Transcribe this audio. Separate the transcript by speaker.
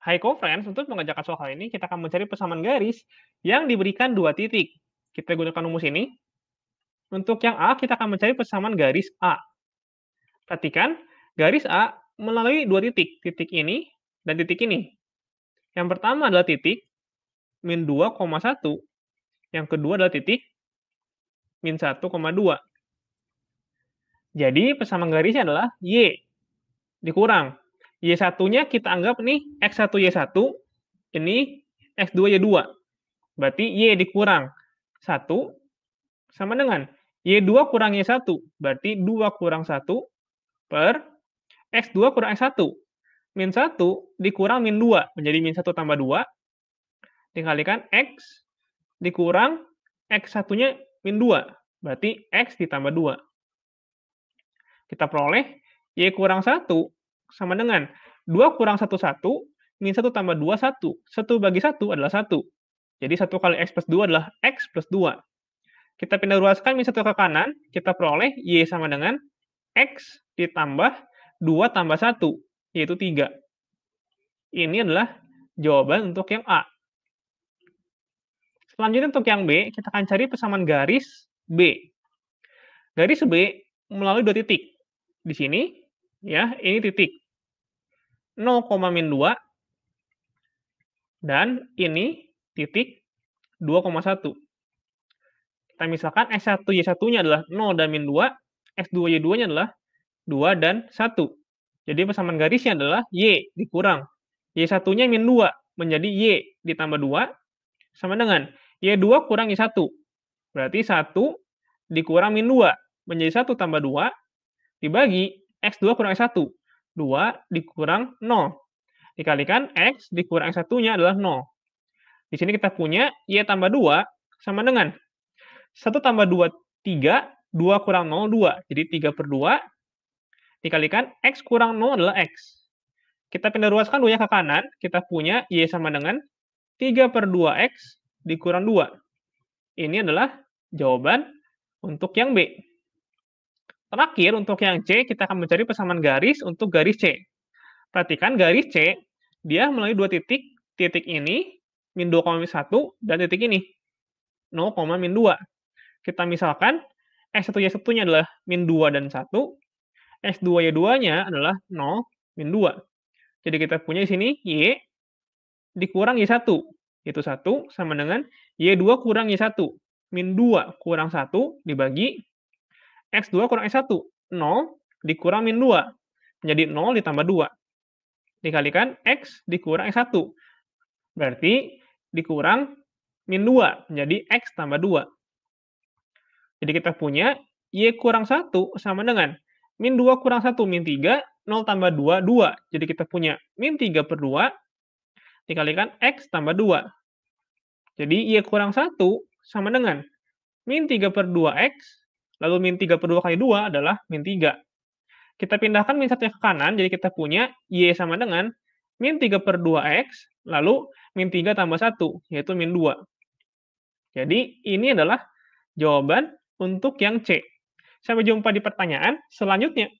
Speaker 1: Hai Friends, untuk mengajarkan soal ini, kita akan mencari persamaan garis yang diberikan dua titik. Kita gunakan rumus ini. Untuk yang A, kita akan mencari persamaan garis A. Perhatikan, garis A melalui dua titik, titik ini dan titik ini. Yang pertama adalah titik min 2,1. Yang kedua adalah titik min 1,2. Jadi, persamaan garisnya adalah Y dikurang Y1-nya kita anggap nih X1 Y1, ini X2 Y2. Berarti Y dikurang 1 sama dengan Y2 kurang Y1, berarti 2 kurang 1 per X2 kurang X1. Min 1 dikurang min 2, menjadi min 1 tambah 2, dikalikan X dikurang X1-nya min 2, berarti X ditambah 2. Kita peroleh Y kurang 1 sama dengan 2 kurang 1, 1, min 1 tambah 2, 1. 1 bagi 1 adalah 1. Jadi 1 kali X plus 2 adalah X plus 2. Kita pindah ruaskan min 1 ke kanan, kita peroleh Y sama dengan X ditambah 2 tambah 1, yaitu 3. Ini adalah jawaban untuk yang A. Selanjutnya untuk yang B, kita akan cari persamaan garis B. Garis B melalui dua titik. Di sini, ya, ini titik. 0, min 2. Dan ini titik 2,1. Kita misalkan S1, Y1-nya adalah 0 dan min 2. S2, Y2-nya adalah 2 dan 1. Jadi persamaan garisnya adalah Y dikurang. Y1-nya min 2 menjadi Y ditambah 2 sama dengan Y2 kurang Y1. Berarti 1 dikurang min 2 menjadi 1 tambah 2 dibagi X2 kurang X1. 2 dikurang 0. Dikalikan X dikurang X1-nya adalah 0. Di sini kita punya Y tambah 2 sama dengan 1 tambah 2, 3, 2 kurang 0, 2. Jadi 3 per 2 dikalikan X kurang 0 adalah X. Kita pindah ruaskan 2-nya ke kanan, kita punya Y sama dengan 3 per 2X dikurang 2. Ini adalah jawaban untuk yang B. Terakhir, untuk yang C, kita akan mencari persamaan garis untuk garis C. Perhatikan garis C, dia melalui dua titik, titik ini, min 2, min 1, dan titik ini, 0, min 2. Kita misalkan X1Y1-nya adalah min 2 dan 1, X2Y2-nya adalah 0, min 2. Jadi kita punya di sini Y dikurang Y1, itu 1 sama dengan Y2 kurang Y1, min 2 kurang 1 dibagi X2 kurang X1, 0 dikurang min 2, menjadi 0 ditambah 2. Dikalikan X dikurang X1, berarti dikurang min 2, menjadi X tambah 2. Jadi kita punya Y kurang 1 sama dengan min 2 kurang 1, min 3, 0 tambah 2, 2. Jadi kita punya min 3 per 2 dikalikan X tambah 2. Jadi Y kurang 1 sama dengan min 3 per 2X Lalu min 3 per 2 kali 2 adalah min 3. Kita pindahkan min 1 ke kanan, jadi kita punya Y sama dengan min 3 per 2X, lalu min 3 tambah 1, yaitu min 2. Jadi ini adalah jawaban untuk yang C. Sampai jumpa di pertanyaan selanjutnya.